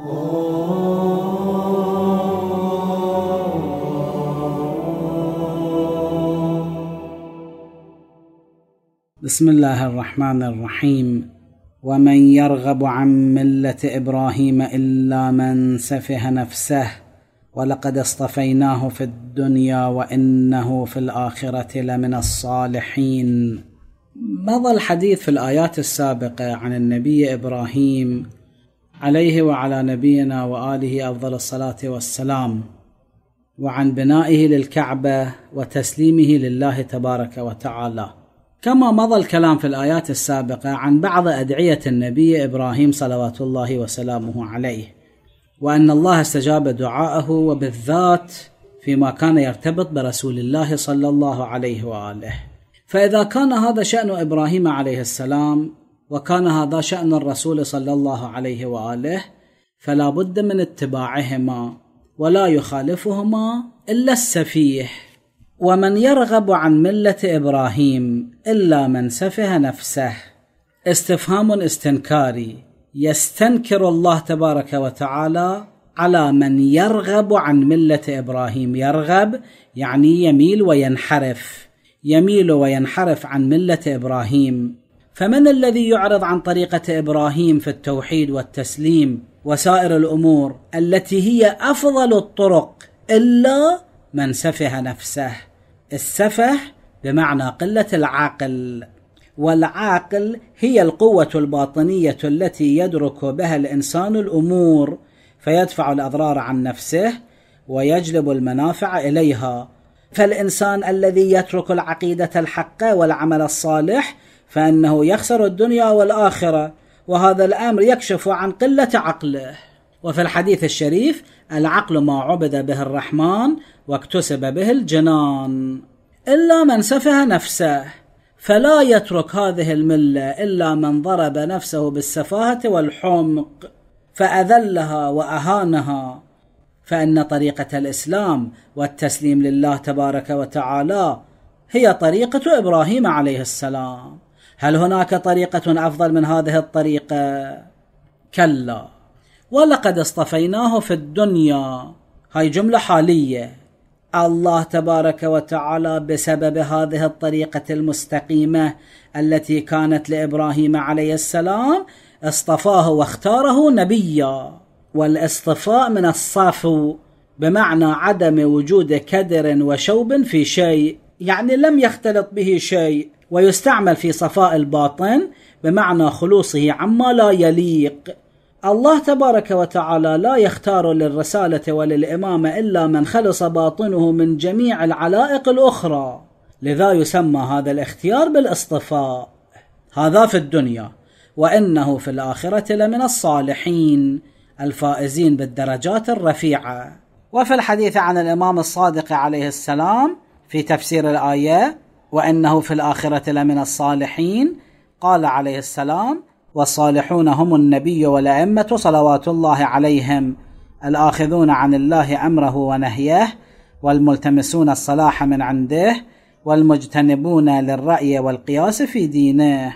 بسم الله الرحمن الرحيم ومن يرغب عن مله ابراهيم الا من سفه نفسه ولقد اصطفيناه في الدنيا وانه في الاخره لمن الصالحين مضى الحديث في الايات السابقه عن النبي ابراهيم عليه وعلى نبينا واله افضل الصلاه والسلام وعن بنائه للكعبه وتسليمه لله تبارك وتعالى كما مضى الكلام في الايات السابقه عن بعض ادعيه النبي ابراهيم صلوات الله وسلامه عليه وان الله استجاب دعائه وبالذات فيما كان يرتبط برسول الله صلى الله عليه واله فاذا كان هذا شان ابراهيم عليه السلام وكان هذا شأن الرسول صلى الله عليه وآله فلا بد من اتباعهما ولا يخالفهما إلا السفيه ومن يرغب عن ملة إبراهيم إلا من سفه نفسه استفهام استنكاري يستنكر الله تبارك وتعالى على من يرغب عن مله ابراهيم يرغب يعني يميل وينحرف يميل وينحرف عن مله ابراهيم فمن الذي يعرض عن طريقه ابراهيم في التوحيد والتسليم وسائر الامور التي هي افضل الطرق الا من سفه نفسه السفه بمعنى قله العقل والعقل هي القوه الباطنيه التي يدرك بها الانسان الامور فيدفع الاضرار عن نفسه ويجلب المنافع اليها فالانسان الذي يترك العقيده الحقه والعمل الصالح فانه يخسر الدنيا والاخره وهذا الامر يكشف عن قله عقله وفي الحديث الشريف العقل ما عبد به الرحمن واكتسب به الجنان الا من سفه نفسه فلا يترك هذه المله الا من ضرب نفسه بالسفاهه والحمق فاذلها واهانها فان طريقه الاسلام والتسليم لله تبارك وتعالى هي طريقه ابراهيم عليه السلام هل هناك طريقة أفضل من هذه الطريقة؟ كلا ولقد اصطفيناه في الدنيا هاي جملة حالية الله تبارك وتعالى بسبب هذه الطريقة المستقيمة التي كانت لإبراهيم عليه السلام اصطفاه واختاره نبيا والاصطفاء من الصفو بمعنى عدم وجود كدر وشوب في شيء يعني لم يختلط به شيء ويستعمل في صفاء الباطن بمعنى خلوصه عما لا يليق الله تبارك وتعالى لا يختار للرسالة وللإمامة إلا من خلص باطنه من جميع العلائق الأخرى لذا يسمى هذا الاختيار بالاصطفاء هذا في الدنيا وإنه في الآخرة لمن الصالحين الفائزين بالدرجات الرفيعة وفي الحديث عن الإمام الصادق عليه السلام في تفسير الآية وانه في الاخره لمن الصالحين قال عليه السلام والصالحون هم النبي والائمه صلوات الله عليهم الاخذون عن الله امره ونهيه والملتمسون الصلاح من عنده والمجتنبون للراي والقياس في دينه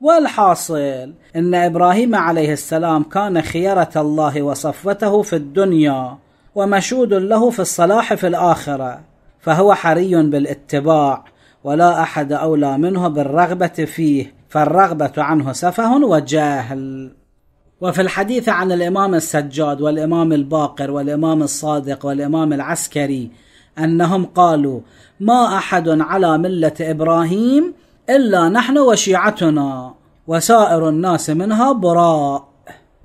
والحاصل ان ابراهيم عليه السلام كان خيره الله وصفوته في الدنيا ومشهود له في الصلاح في الاخره فهو حري بالاتباع ولا أحد أولى منه بالرغبة فيه فالرغبة عنه سفه وجهل وفي الحديث عن الإمام السجاد والإمام الباقر والإمام الصادق والإمام العسكري أنهم قالوا ما أحد على ملة إبراهيم إلا نحن وشيعتنا وسائر الناس منها براء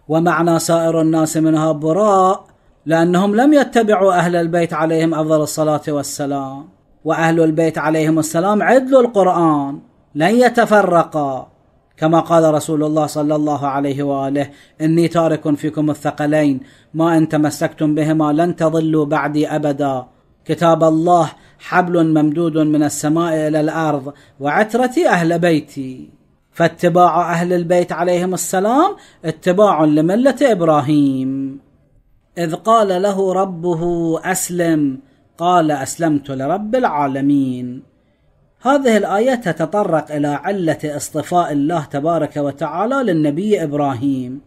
ومعنى سائر الناس منها براء لأنهم لم يتبعوا أهل البيت عليهم أفضل الصلاة والسلام وأهل البيت عليهم السلام عدلوا القرآن لن يتفرقا كما قال رسول الله صلى الله عليه واله اني تارك فيكم الثقلين ما ان تمسكتم بهما لن تضلوا بعدي ابدا كتاب الله حبل ممدود من السماء الى الارض وعترتي اهل بيتي فاتباع اهل البيت عليهم السلام اتباع لمله ابراهيم اذ قال له ربه اسلم قال أسلمت لرب العالمين هذه الآية تتطرق إلى علة اصطفاء الله تبارك وتعالى للنبي إبراهيم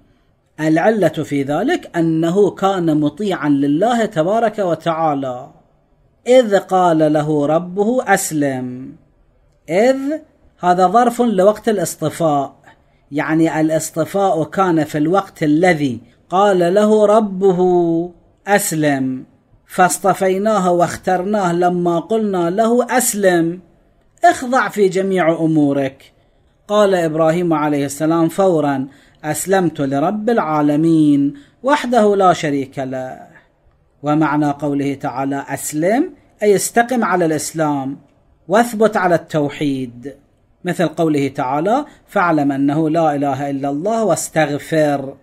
العلة في ذلك أنه كان مطيعا لله تبارك وتعالى إذ قال له ربه أسلم إذ هذا ظرف لوقت الاصطفاء يعني الاصطفاء كان في الوقت الذي قال له ربه أسلم فاصطفيناه واخترناه لما قلنا له اسلم اخضع في جميع امورك قال ابراهيم عليه السلام فورا اسلمت لرب العالمين وحده لا شريك له ومعنى قوله تعالى اسلم اي استقم على الاسلام واثبت على التوحيد مثل قوله تعالى فاعلم انه لا اله الا الله واستغفر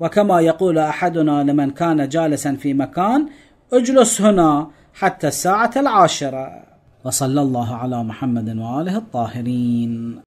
وكما يقول احدنا لمن كان جالسا في مكان اجلس هنا حتى الساعة العاشرة وصلى الله على محمد وآله الطاهرين